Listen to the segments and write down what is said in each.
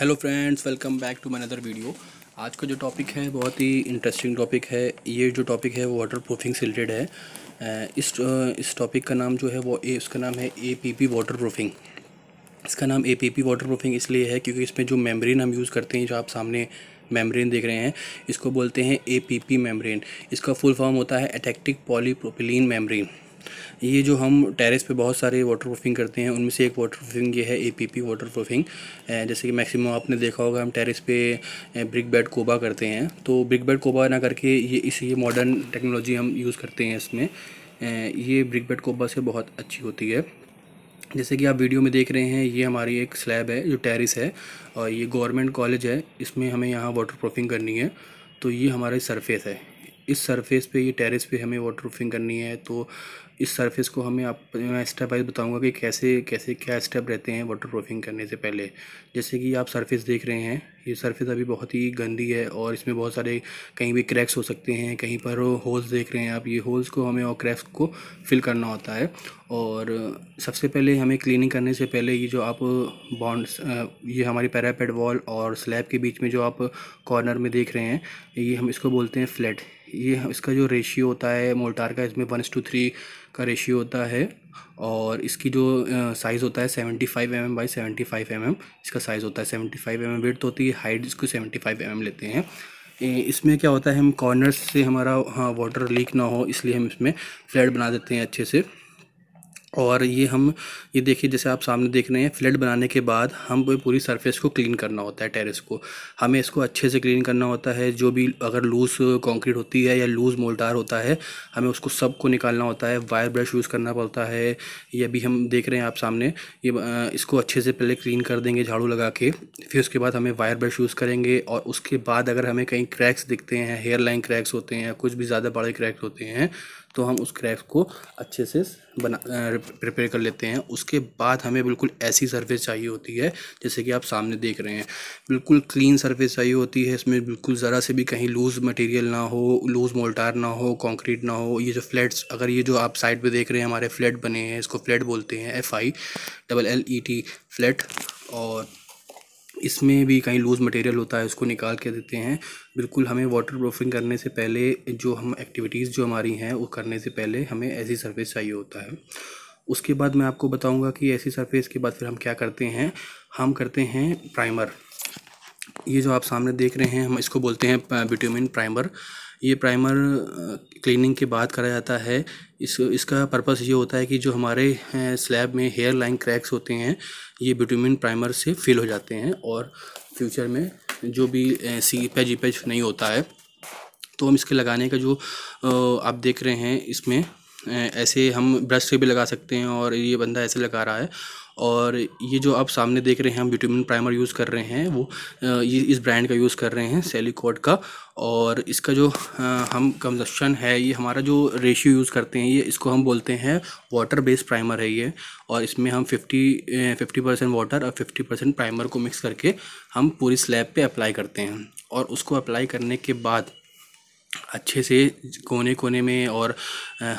hello friends welcome back to my other video आज का जो टॉपिक है बहुत ही इंटरेस्टिंग टॉपिक है ये जो टॉपिक है वो वाटर प्रूफिंग से रिलेटेड है eh, इस eh, इस टॉपिक का नाम जो है वो ए उसका नाम है A P P waterproofing इसका नाम A P P waterproofing इसलिए है क्योंकि इसमें जो मेम्ब्रेन हम यूज़ करते हैं जो आप सामने मेम्ब्रेन देख रहे हैं इसको बोलते हैं ए पी पी मेम्ब्रेन इसका फुल फॉर्म होता है एटेक्टिक पॉलीप्रोपिलीन मेम्ब्रेन ये जो हम टेरेस पे बहुत सारे वाटर प्रूफिंग करते हैं उनमें से एक वाटर प्रूफिंग ये है A P P waterproofing जैसे कि मैक्सिमम आपने देखा होगा हम टेरेस पे ब्रिक बेड कोबा करते हैं तो ब्रिक बेड कोबा ना करके ये इस ये मॉडर्न टेक्नोलॉजी हम यूज़ करते हैं इसमें ये ब्रिक बेड कोबा से बहुत अच्छी होती है जैसे कि आप वीडियो में देख रहे हैं ये हमारी एक स्लैब है जो टेरिस है और ये गवर्नमेंट कॉलेज है इसमें हमें यहाँ वाटर प्रूफिंग करनी है तो ये हमारी सरफेस है इस सरफेस पे ये टेरेस पे हमें वाटर प्रूफिंग करनी है तो इस सरफेस को हमें आप मैं स्टेप वाइज बताऊंगा कि कैसे कैसे क्या स्टेप रहते हैं वाटर प्रूफिंग करने से पहले जैसे कि आप सरफेस देख रहे हैं ये सरफेस अभी बहुत ही गंदी है और इसमें बहुत सारे कहीं भी क्रैक्स हो सकते हैं कहीं पर होल्स देख रहे हैं आप ये होल्स को हमें और क्रैक्स को फिल करना होता है और सबसे पहले हमें क्लिनिंग करने से पहले ये जो आप बॉन्ड्स ये हमारी पैरापेड वॉल और स्लैब के बीच में जो आप कॉर्नर में देख रहे हैं ये हम इसको बोलते हैं फ्लैट ये इसका जो रेशियो होता है मोर्टार का इसमें वन टू थ्री का रेशियो होता है और इसकी जो साइज़ होता है seventy five M M by seventy five M M इसका साइज़ होता है seventy five M M weight होती है हाइट इसको सेवेंटी फाइव एम एम लेते हैं इसमें क्या होता है हम कॉर्नर से हमारा हाँ वाटर लीक ना हो इसलिए हम इसमें फ्लैट बना देते हैं अच्छे से और ये हम ये देखिए जैसे आप सामने देख रहे हैं फ्लैट बनाने के बाद हम पूरी सरफेस को क्लीन करना होता है टेरेस को हमें इसको अच्छे से क्लीन करना होता है जो भी अगर लूज़ कंक्रीट होती है या लूज़ मोल्टार होता है हमें उसको सब को निकालना होता है वायर ब्रश यूज़ करना पड़ता है ये भी हम देख रहे हैं आप सामने ये इसको अच्छे से पहले क्लीन कर देंगे झाड़ू लगा के फिर उसके बाद हमें वायर ब्रश यूज़ करेंगे और उसके बाद अगर हमें कहीं क्रैक्स दिखते हैं हेयर लाइन क्रैक्स होते हैं कुछ भी ज़्यादा बड़े क्रैक्स होते हैं तो हम उस क्रैक्स को अच्छे से बना प्रिपेयर कर लेते हैं उसके बाद हमें बिल्कुल ऐसी सर्विस चाहिए होती है जैसे कि आप सामने देख रहे हैं बिल्कुल क्लीन सर्विस चाहिए होती है इसमें बिल्कुल ज़रा से भी कहीं लूज़ मटेरियल ना हो लूज़ मोल्टार ना हो कंक्रीट ना हो ये जो फ्लैट्स अगर ये जो आप साइड पे देख रहे हैं हमारे फ्लैट बने हैं इसको फ्लैट बोलते हैं F I double L E T flat और इसमें भी कहीं लूज़ मटेरियल होता है उसको निकाल के देते हैं बिल्कुल हमें वाटर प्रूफिंग करने से पहले जो हम एक्टिविटीज़ जो हमारी हैं वो करने से पहले हमें ऐसी सर्विस चाहिए होता है उसके बाद मैं आपको बताऊंगा कि ऐसी सरफेस के बाद फिर हम क्या करते हैं हम करते हैं प्राइमर ये जो आप सामने देख रहे हैं हम इसको बोलते हैं विटामिन प्राइमर ये प्राइमर क्लीनिंग के बाद करा जाता है इस इसका पर्पस ये होता है कि जो हमारे स्लैब में हेयर लाइन क्रैक्स होते हैं ये विटामिन प्राइमर से फिल हो जाते हैं और फ्यूचर में जो भी सी पैज पैज नहीं होता है तो हम इसके लगाने का जो आप देख रहे हैं इसमें ऐसे हम ब्रश से भी लगा सकते हैं और ये बंदा ऐसे लगा रहा है और ये जो आप सामने देख रहे हैं हम विटामिन प्राइमर यूज़ कर रहे हैं वो ये इस ब्रांड का यूज़ कर रहे हैं सेलिकॉट का और इसका जो हम कंजप्शन है ये हमारा जो रेशियो यूज़ करते हैं ये इसको हम बोलते हैं वाटर बेस्ड प्राइमर है ये और इसमें हम 50 फिफ्टी परसेंट वाटर और 50 परसेंट प्राइमर को मिक्स करके हम पूरी स्लैब पे अप्लाई करते हैं और उसको अप्लाई करने के बाद अच्छे से कोने कोने में और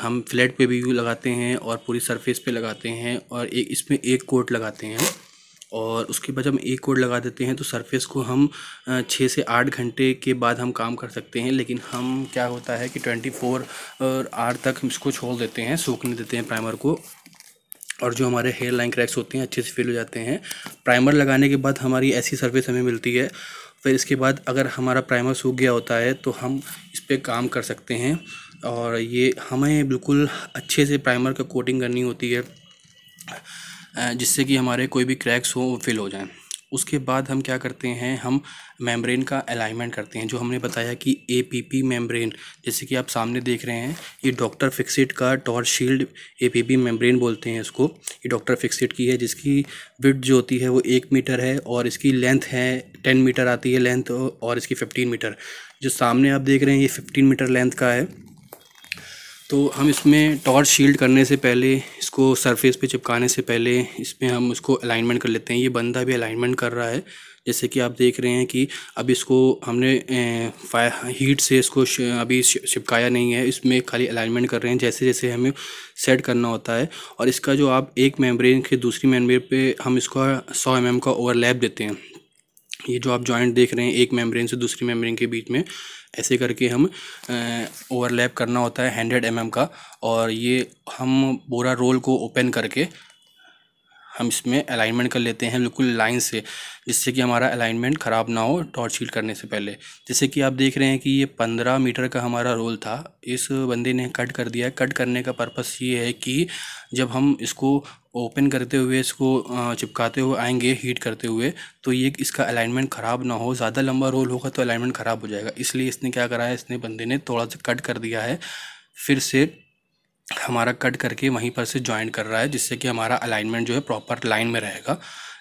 हम फ्लैट पे भी लगाते हैं और पूरी सरफेस पे लगाते हैं और एक इसमें एक कोट लगाते हैं और उसके बाद हम एक कोट लगा देते हैं तो सरफेस को हम छः से आठ घंटे के बाद हम काम कर सकते हैं लेकिन हम क्या होता है कि ट्वेंटी फोर और आर तक हम इसको छोड़ देते हैं सूखने देते हैं प्राइमर को और जो हमारे हेयर लाइन क्रैक्स होते हैं अच्छे से फिल हो जाते हैं प्राइमर लगाने के बाद हमारी ऐसी सर्विस हमें मिलती है फिर इसके बाद अगर हमारा प्राइमर सूख गया होता है तो हम इस पर काम कर सकते हैं और ये हमें बिल्कुल अच्छे से प्राइमर का कोटिंग करनी होती है जिससे कि हमारे कोई भी क्रैक्स हो फिल हो जाएँ उसके बाद हम क्या करते हैं हम मेम्ब्रेन का अलाइनमेंट करते हैं जो हमने बताया कि ए पी पी मेम्ब्रेन जैसे कि आप सामने देख रहे हैं ये डॉक्टर फिक्सिट का tor shield A P P membrane बोलते हैं इसको ये डॉक्टर फिक्सिट की है जिसकी विड्थ जो होती है वो एक मीटर है और इसकी लेंथ है टेन मीटर आती है लेंथ और इसकी फिफ्टीन मीटर जो सामने आप देख रहे हैं ये फिफ्टीन मीटर लेंथ का है तो हम इसमें टॉर्च शील्ड करने से पहले इसको सरफेस पे चिपकाने से पहले इसमें हम उसको अलाइनमेंट कर लेते हैं ये बंदा भी अलाइनमेंट कर रहा है जैसे कि आप देख रहे हैं कि अब इसको हमने फायर हीट से इसको अभी चिपकाया नहीं है इसमें खाली अलाइनमेंट कर रहे हैं जैसे जैसे हमें सेट करना होता है और इसका जो आप एक मेम्ब्रेन के दूसरी मेम्ब्रेन पे हम इसका सौ एम mm का ओवरलैप देते हैं ये जो आप जॉइंट देख रहे हैं एक मेम्ब्रेन से दूसरी मेम्ब्रेन के बीच में ऐसे करके हम ओवरलैप करना होता है हंड्रेड एम mm का और ये हम पूरा रोल को ओपन करके हम इसमें अलाइनमेंट कर लेते हैं बिल्कुल लाइन से जिससे कि हमारा अलाइनमेंट ख़राब ना हो टॉर्च शीट करने से पहले जैसे कि आप देख रहे हैं कि ये पंद्रह मीटर का हमारा रोल था इस बंदे ने कट कर दिया कट करने का पर्पस ये है कि जब हम इसको ओपन करते हुए इसको चिपकाते हुए आएंगे हीट करते हुए तो ये इसका अलाइनमेंट ख़राब ना हो ज़्यादा लंबा रोल होगा तो अलाइनमेंट ख़राब हो जाएगा इसलिए इसने क्या करा है इसने बंदे ने थोड़ा सा कट कर दिया है फिर से हमारा कट करके वहीं पर से ज्वाइन कर रहा है जिससे कि हमारा अलाइनमेंट जो है प्रॉपर लाइन में रहेगा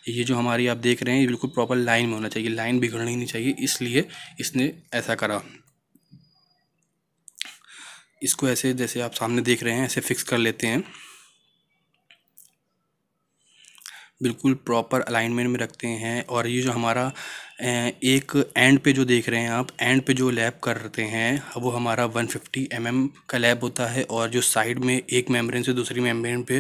ये जो हमारी आप देख रहे हैं ये बिल्कुल प्रॉपर लाइन में होना चाहिए लाइन बिगड़नी नहीं चाहिए इसलिए इसने ऐसा करा इसको ऐसे जैसे आप सामने देख रहे हैं ऐसे फिक्स कर लेते हैं बिल्कुल प्रॉपर अलाइनमेंट में रखते हैं और ये जो हमारा एक एंड पे जो देख रहे हैं आप एंड पे जो लैब करते हैं वो हमारा 150 फिफ्टी mm का लैब होता है और जो साइड में एक मेम्ब्रेन से दूसरी मेम्ब्रेन पे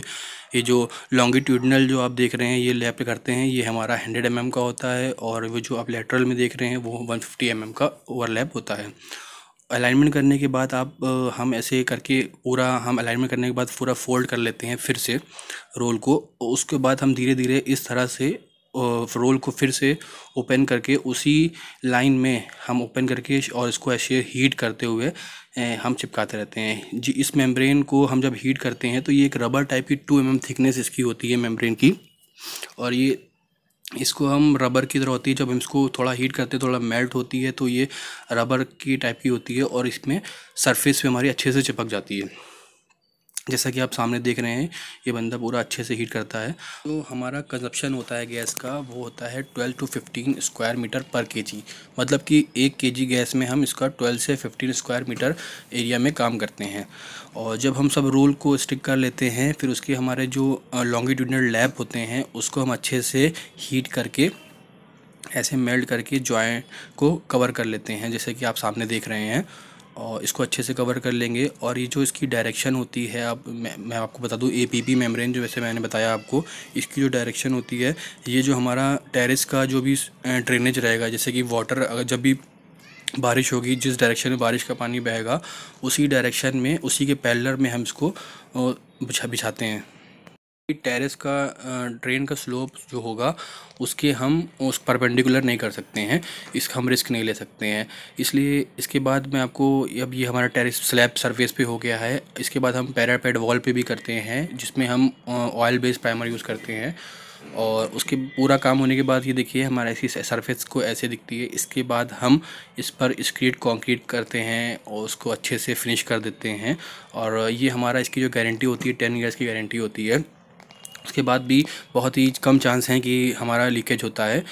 ये जो लॉन्गिट्यूडनल जो आप देख रहे हैं ये लैब करते हैं ये हमारा 100 mm का होता है और वो जो आप लेटरल में देख रहे हैं वो वन फिफ्टी mm का ओवरलैप होता है अलाइनमेंट करने के बाद आप हम ऐसे करके पूरा हम अलाइनमेंट करने के बाद पूरा फोल्ड कर लेते हैं फिर से रोल को उसके बाद हम धीरे धीरे इस तरह से रोल को फिर से ओपन करके उसी लाइन में हम ओपन करके और इसको ऐसे हीट करते हुए हम चिपकाते रहते हैं जी इस मेम्ब्रेन को हम जब हीट करते हैं तो ये एक रबर टाइप की टू एम थिकनेस इसकी होती है मेम्ब्रेन की और ये इसको हम रबर की तरह होती है जब हम इसको थोड़ा हीट करते हैं थोड़ा मेल्ट होती है तो ये रबर की टाइप की होती है और इसमें सरफेस पे हमारी अच्छे से चिपक जाती है जैसा कि आप सामने देख रहे हैं ये बंदा पूरा अच्छे से हीट करता है तो हमारा कंजप्शन होता है गैस का वो होता है 12 टू 15 स्क्वायर मीटर पर केजी मतलब कि एक केजी गैस में हम इसका 12 से 15 स्क्वायर मीटर एरिया में काम करते हैं और जब हम सब रोल को स्टिक कर लेते हैं फिर उसके हमारे जो लॉन्गिट्यूडनल लैब होते हैं उसको हम अच्छे से हीट करके ऐसे मेल्ट करके जॉइंट को कवर कर लेते हैं जैसे कि आप सामने देख रहे हैं और इसको अच्छे से कवर कर लेंगे और ये जो इसकी डायरेक्शन होती है अब मैं, मैं आपको बता दूँ ए पी पी मेम्ब्रेन जो वैसे मैंने बताया आपको इसकी जो डायरेक्शन होती है ये जो हमारा टेरिस का जो भी ड्रेनेज रहेगा जैसे कि वाटर अगर जब भी बारिश होगी जिस डायरेक्शन में बारिश का पानी बहेगा उसी डायरेक्शन में उसी के पैलर में हम इसको बिछा बिछाते हैं टेरेस का ट्रेन का स्लोप जो होगा उसके हम उस परपेंडिकुलर नहीं कर सकते हैं इसका हम रिस्क नहीं ले सकते हैं इसलिए इसके बाद मैं आपको अब ये हमारा टेरेस स्लैब सरफेस पे हो गया है इसके बाद हम पैरापेड वॉल पे भी करते हैं जिसमें हम ऑयल बेस्ड प्राइमर यूज़ करते हैं और उसके पूरा काम होने के बाद ये देखिए हमारा ऐसी सरफेस को ऐसे दिखती है इसके बाद हम इस पर स्क्रीट कंक्रीट करते हैं और उसको अच्छे से फिनिश कर देते हैं और ये हमारा इसकी जो गारंटी होती है टेन ईयर्स की गारंटी होती है उसके बाद भी बहुत ही कम चांस हैं कि हमारा लीकेज होता है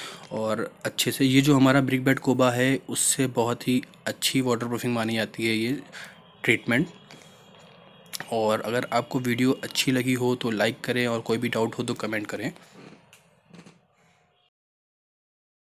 और अच्छे से ये जो हमारा ब्रिक बेड कोबा है उससे बहुत ही अच्छी वाटर प्रूफिंग मानी जाती है ये ट्रीटमेंट और अगर आपको वीडियो अच्छी लगी हो तो लाइक करें और कोई भी डाउट हो तो कमेंट करें